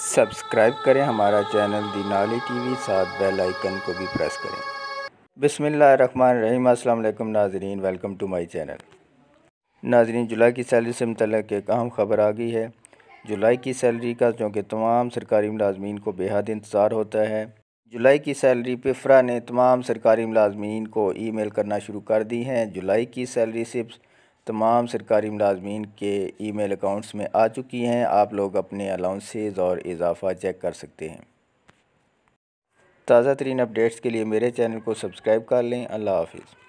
subscribe करें हमारा channel the T V साथ बेल आइकन को भी प्रेस करें बिसमीम अल्लाम नाजरीन वेलकम टू माई चैनल नाजरीन जुलाई की सैलरी से मतलब एक अहम खबर आ गई है जुलाई की सैलरी का चूँकि तमाम सरकारी मुलाजमीन को बेहद इंतज़ार होता है जुलाई की सैलरी पिफ्रा ने तमाम सरकारी मुलाजमीन को ई मेल करना शुरू कर दी हैं जुलाई की सैलरी सिर्फ तमाम सरकारी मुलाजमीन के ई मेल अकाउंट्स में आ चुकी हैं आप लोग अपने अलाउंसेज और इजाफा चेक कर सकते हैं ताज़ा तरीन अपडेट्स के लिए मेरे चैनल को सब्सक्राइब कर लें अल्लाह हाफिज़